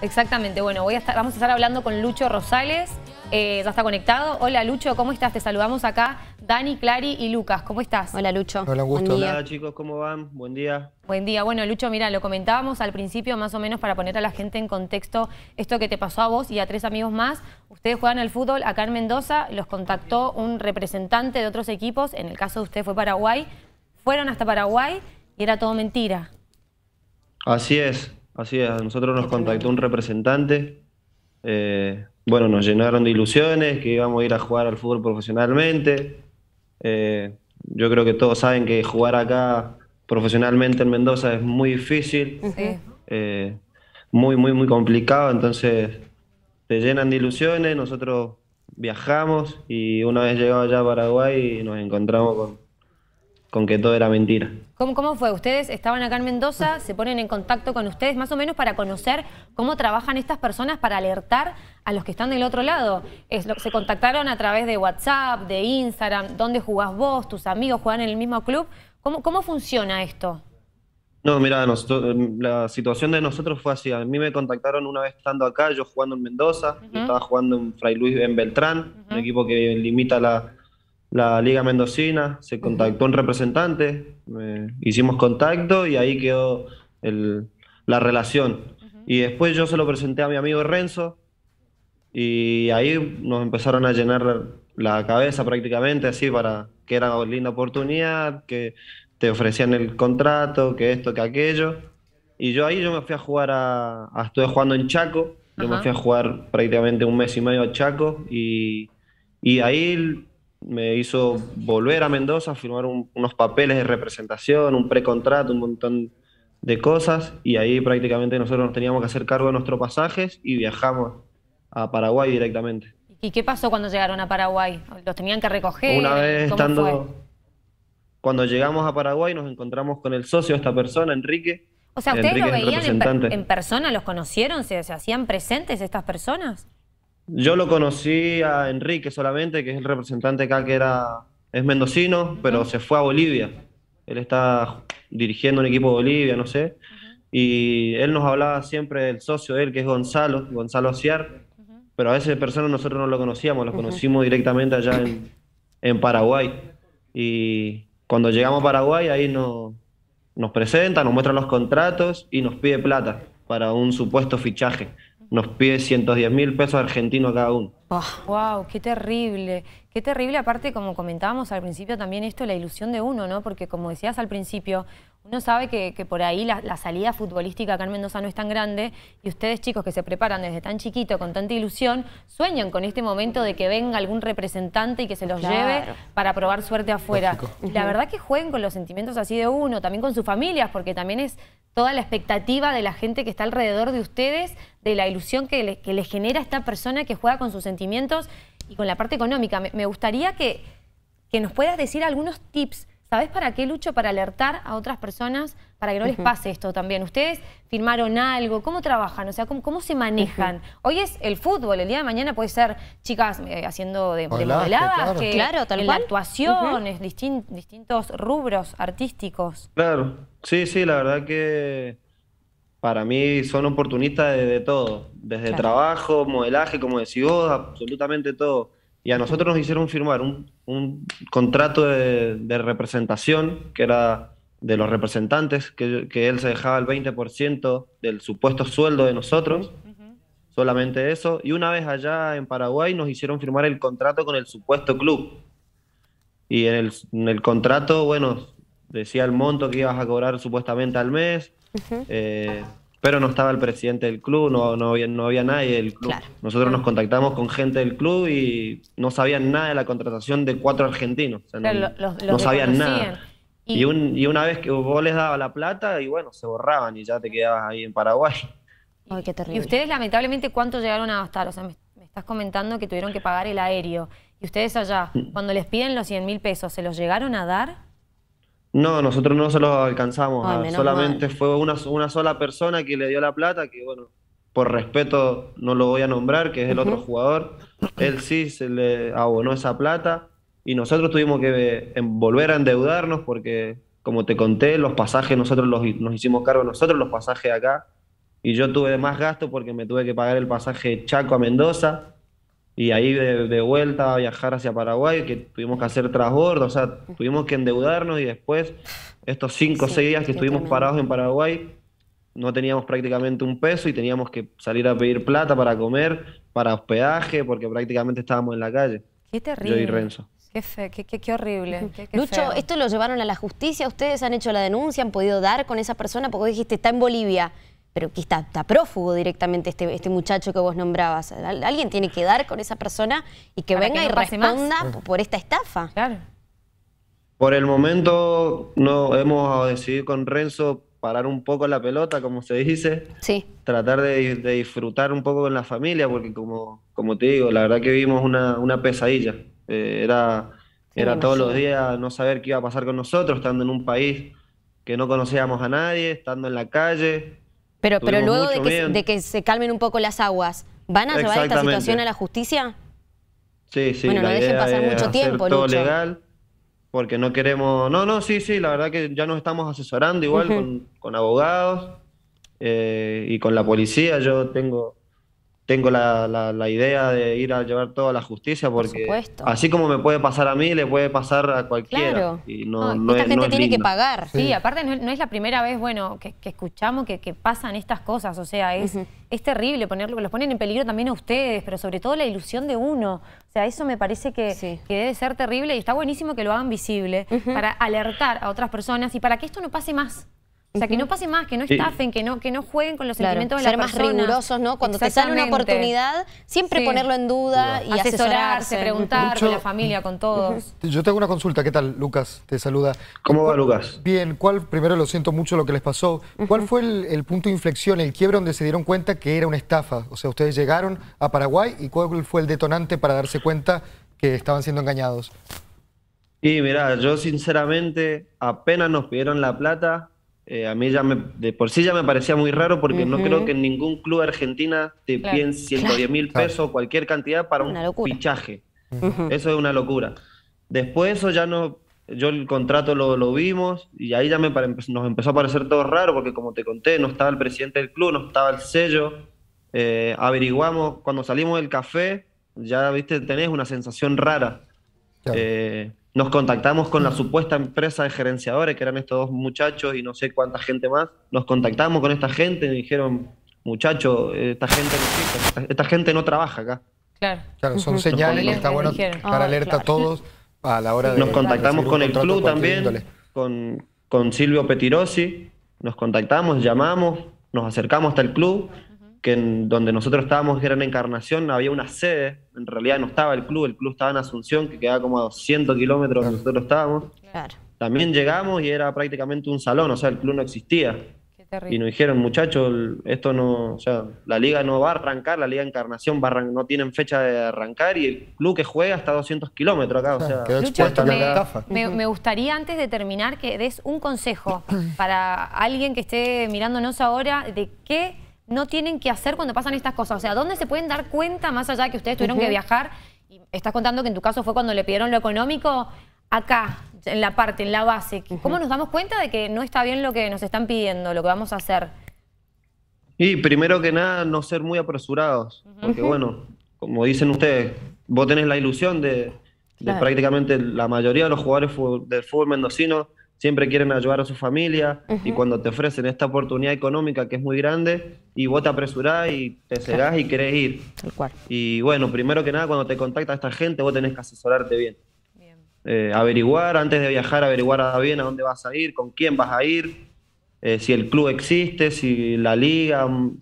Exactamente, bueno, voy a vamos a estar hablando con Lucho Rosales, eh, ya está conectado. Hola Lucho, ¿cómo estás? Te saludamos acá, Dani, Clari y Lucas, ¿cómo estás? Hola Lucho. Hola, gusto. Hola chicos, ¿cómo van? Buen día. Buen día. Bueno Lucho, mira, lo comentábamos al principio más o menos para poner a la gente en contexto esto que te pasó a vos y a tres amigos más. Ustedes juegan al fútbol acá en Mendoza, los contactó un representante de otros equipos, en el caso de usted fue Paraguay, fueron hasta Paraguay y era todo mentira. Así es, Así es, a nosotros nos contactó un representante. Eh, bueno, nos llenaron de ilusiones, que íbamos a ir a jugar al fútbol profesionalmente. Eh, yo creo que todos saben que jugar acá profesionalmente en Mendoza es muy difícil, eh, muy, muy, muy complicado. Entonces, te llenan de ilusiones. Nosotros viajamos y una vez llegado allá a Paraguay nos encontramos con con que todo era mentira. ¿Cómo, ¿Cómo fue? Ustedes estaban acá en Mendoza, se ponen en contacto con ustedes más o menos para conocer cómo trabajan estas personas para alertar a los que están del otro lado. se contactaron a través de WhatsApp, de Instagram, dónde jugás vos, tus amigos juegan en el mismo club. ¿Cómo, cómo funciona esto? No, mira, em, la situación de nosotros fue así. A mí me contactaron una vez estando acá, yo jugando en Mendoza, yo estaba jugando en Fray Luis en Beltrán, un equipo que limita la, la Liga Mendocina, se contactó un representante, eh, hicimos contacto y ahí quedó la relación. Y después yo se lo presenté a mi amigo Renzo y ahí nos empezaron a llenar la cabeza prácticamente, así para que era una linda oportunidad, que te ofrecían el contrato, que esto, que aquello. Y yo ahí yo me fui a jugar a, estoy estuve jugando en Chaco, yo me fui a jugar prácticamente un mes y medio a Chaco y, y ahí me hizo volver a Mendoza, firmar unos papeles de representación, un precontrato, un montón de cosas, y ahí prácticamente nosotros nos teníamos que hacer cargo de nuestros pasajes y viajamos a Paraguay directamente. ¿Y qué pasó cuando llegaron a Paraguay? ¿Los tenían que recoger? Una vez estando... Cuando llegamos a Paraguay nos encontramos con el socio de esta persona, Enrique. O sea, ¿ustedes lo veían en, persona? ¿Los conocieron? ¿Se, ¿Se hacían presentes estas personas? Yo lo conocí a Enrique solamente, que es el representante acá que era, es mendocino, pero se fue a Bolivia. Él está dirigiendo un equipo de Bolivia, no sé. Y él nos hablaba siempre del socio de él, que es Gonzalo, Gonzalo Aciar. Pero a ese persona nosotros no lo conocíamos, lo conocimos directamente allá en, Paraguay. Y cuando llegamos a Paraguay, ahí nos, nos presenta, nos muestra los contratos y nos pide plata para un supuesto fichaje nos pide 110 mil pesos argentinos cada uno. ¡Wow! Ah. ¡Qué terrible! Qué terrible, aparte, como comentábamos al principio, también esto, la ilusión de uno, ¿no? Porque como decías al principio, uno sabe que, por ahí la, salida futbolística acá en Mendoza no es tan grande y ustedes chicos que se preparan desde tan chiquito, con tanta ilusión, sueñan con este momento de que venga algún representante y que se los lleve para probar suerte afuera. La verdad que jueguen con los sentimientos así de uno, también con sus familias, porque también es toda la expectativa de la gente que está alrededor de ustedes, de la ilusión que les genera esta persona que juega con sus sentimientos y con la parte económica. Me, gustaría que, que nos puedas decir algunos tips Sabes para qué, Lucho? Para alertar a otras personas para que no les pase esto también. ¿Ustedes firmaron algo? ¿Cómo trabajan? O sea, ¿cómo, se manejan? Hoy es el fútbol, el día de mañana puede ser chicas eh, haciendo de, modeladas, claro, distintos rubros artísticos. Claro, sí, sí, la verdad que para mí son oportunistas de, todo, desde trabajo, modelaje, como decís vos, absolutamente todo y a nosotros nos hicieron firmar un, contrato de, representación que era de los representantes, que, él se dejaba el 20% del supuesto sueldo de nosotros, solamente eso, y una vez allá en Paraguay nos hicieron firmar el contrato con el supuesto club. Y en el, contrato, bueno, decía el monto que ibas a cobrar supuestamente al mes, pero no estaba el presidente del club, no, no, había, no había nadie del club. Nosotros nos mm. contactamos con gente del club y no sabían nada de la contratación de cuatro argentinos. no, sabían nada. Y, y, una vez que vos les dabas la plata, y bueno, se borraban y ya te quedabas ahí en Paraguay. Ay, qué terrible. ¿Y ustedes lamentablemente cuánto llegaron a gastar? O sea, me, me estás comentando que tuvieron que pagar el aéreo. ¿Y ustedes allá, mm. cuando les piden los 100 mil pesos, se los llegaron a dar? No, nosotros no se los alcanzamos. Ah, solamente fue una, sola persona que le dio la plata, que bueno, por respeto no lo voy a nombrar, que es el otro jugador. Él sí se le abonó esa plata y nosotros tuvimos que eh, volver a endeudarnos porque, como te conté, los pasajes nosotros los, nos hicimos cargo nosotros los pasajes acá y yo tuve más gasto porque me tuve que pagar el pasaje Chaco a Mendoza y ahí de, vuelta a viajar hacia Paraguay, que tuvimos que hacer trasbordo, o sea, tuvimos que endeudarnos y después estos cinco o seis días que estuvimos parados en Paraguay, no teníamos prácticamente un peso y teníamos que salir a pedir plata para comer, para hospedaje, porque prácticamente estábamos en la calle. Qué terrible. y Renzo. Qué, fe, qué, horrible. Lucho, esto lo llevaron a la justicia, ustedes han hecho la denuncia, han podido dar con esa persona, porque dijiste, está en Bolivia pero que está, prófugo directamente este, este muchacho que vos nombrabas. Alguien tiene que dar con esa persona y que venga y responda por esta estafa. Claro. Por el momento no hemos decidido con Renzo parar un poco la pelota, como se dice. Sí. Tratar de, disfrutar un poco con la familia, porque como, como te digo, la verdad que vimos una, pesadilla. Eh, era era todos los días no saber qué iba a pasar con nosotros, estando en un país que no conocíamos a nadie, estando en la calle, pero, pero luego de que, se calmen un poco las aguas, ¿van a llevar esta situación a la justicia? Sí, sí. Bueno, no dejen pasar mucho tiempo, todo legal, porque no queremos... No, no, sí, sí, la verdad que ya nos estamos asesorando igual con, abogados eh, y con la policía. Yo tengo tengo la, la, idea de ir a llevar todo a la justicia porque así como me puede pasar a mí, le puede pasar a cualquiera. Y no, ah, no, no gente tiene que pagar. Sí, aparte no, es la primera vez bueno que, que escuchamos que, que, pasan estas cosas. O sea, es, es terrible ponerlo, los ponen en peligro también a ustedes, pero sobre todo la ilusión de uno. O sea, eso me parece que, debe ser terrible y está buenísimo que lo hagan visible para alertar a otras personas y para que esto no pase más. O sea, que no pase más, que no estafen, que no, que no jueguen con los sentimientos de la persona. Ser más rigurosos, ¿no? Cuando te sale una oportunidad, siempre ponerlo en duda y asesorarse, preguntar con la familia, con todos. Yo tengo una consulta. ¿Qué tal, Lucas? Te saluda. ¿Cómo va, Lucas? Bien. ¿Cuál, primero lo siento mucho lo que les pasó, cuál fue el, punto de inflexión, el quiebre donde se dieron cuenta que era una estafa? O sea, ustedes llegaron a Paraguay y cuál fue el detonante para darse cuenta que estaban siendo engañados. Y mirá, yo sinceramente apenas nos pidieron la plata, eh, a mí ya me, de por sí ya me parecía muy raro porque no creo que en ningún club argentina te piden 110 mil pesos o cualquier cantidad para un fichaje. Eso es una locura. Después eso ya no, yo el contrato lo, lo vimos y ahí ya me nos empezó a parecer todo raro porque como te conté, no estaba el presidente del club, no estaba el sello. Eh, averiguamos, cuando salimos del café, ya viste, tenés una sensación rara. Eh, nos contactamos con la supuesta empresa de gerenciadores, que eran estos dos muchachos y no sé cuánta gente más. Nos contactamos con esta gente y dijeron, muchacho, esta gente no esta, esta gente no trabaja acá. Claro. Claro, son señales está bueno estar ah, alerta a todos a la hora de. Nos contactamos con el club también, con, con Silvio Petirosi. Nos contactamos, llamamos, nos acercamos hasta el club que en donde nosotros estábamos, que era en Encarnación, había una sede, en realidad no estaba el club, el club estaba en Asunción, que quedaba como a 200 kilómetros donde nosotros estábamos. También llegamos y era prácticamente un salón, o sea, el club no existía. Y nos dijeron, muchachos, esto no, o sea, la liga no va a arrancar, la liga Encarnación va no tienen fecha de arrancar y el club que juega está a 200 kilómetros acá. O sea, Lucho, me, me, gustaría antes de terminar que des un consejo para alguien que esté mirándonos ahora de qué no tienen que hacer cuando pasan estas cosas? O sea, ¿dónde se pueden dar cuenta, más allá de que ustedes tuvieron que viajar? Y estás contando que en tu caso fue cuando le pidieron lo económico, acá, en la parte, en la base. ¿Cómo nos damos cuenta de que no está bien lo que nos están pidiendo, lo que vamos a hacer? Y primero que nada, no ser muy apresurados. Porque bueno, como dicen ustedes, vos tenés la ilusión de, de prácticamente la mayoría de los jugadores del fútbol mendocino siempre quieren ayudar a su familia y cuando te ofrecen esta oportunidad económica que es muy grande y vos te apresurás y te cegás y querés ir. Y bueno, primero que nada, cuando te contacta esta gente, vos tenés que asesorarte bien. bien. Eh, averiguar, antes de viajar, averiguar bien a dónde vas a ir, con quién vas a ir, eh, si el club existe, si la liga, mm,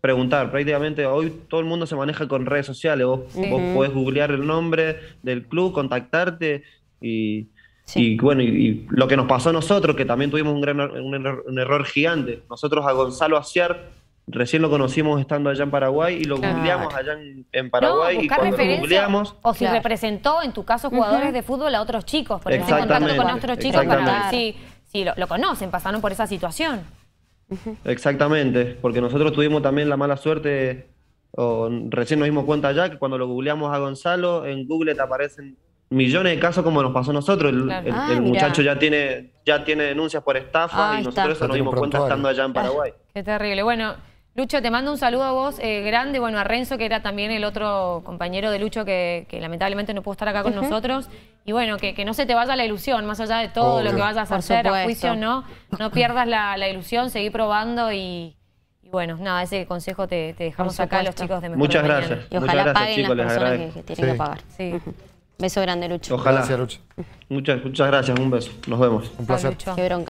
preguntar. Prácticamente hoy todo el mundo se maneja con redes sociales. Vos, vos podés googlear el nombre del club, contactarte y y bueno, y, lo que nos pasó a nosotros, que también tuvimos er, un, error, gigante. Nosotros a Gonzalo Aciar recién lo conocimos estando allá en Paraguay y lo googleamos allá en, Paraguay y lo O si representó, en tu caso, jugadores de fútbol a otros chicos, porque con otros chicos para ver si, lo, conocen, pasaron por esa situación. Exactamente, porque nosotros tuvimos también la mala suerte, o recién nos dimos cuenta ya que cuando lo googleamos a Gonzalo, en Google te aparecen millones de casos como nos pasó a nosotros. El, ah, muchacho ya tiene, ya tiene denuncias por estafa y nosotros eso nos dimos cuenta estando allá en Paraguay. Qué terrible. Bueno, Lucho, te mando un saludo a vos eh, grande, bueno, a Renzo, que era también el otro compañero de Lucho que, lamentablemente no pudo estar acá con nosotros. Y bueno, que, que, no se te vaya la ilusión, más allá de todo lo que vayas a hacer, a juicio no, no pierdas la, ilusión, seguí probando y, bueno, nada, ese consejo te, dejamos acá los chicos de Muchas gracias. Y ojalá paguen chicos, las personas que, tienen que pagar. Beso grande, Lucho. Ojalá. Gracias, Lucho. Muchas, muchas gracias, un beso. Nos vemos. Un placer. Qué bronca.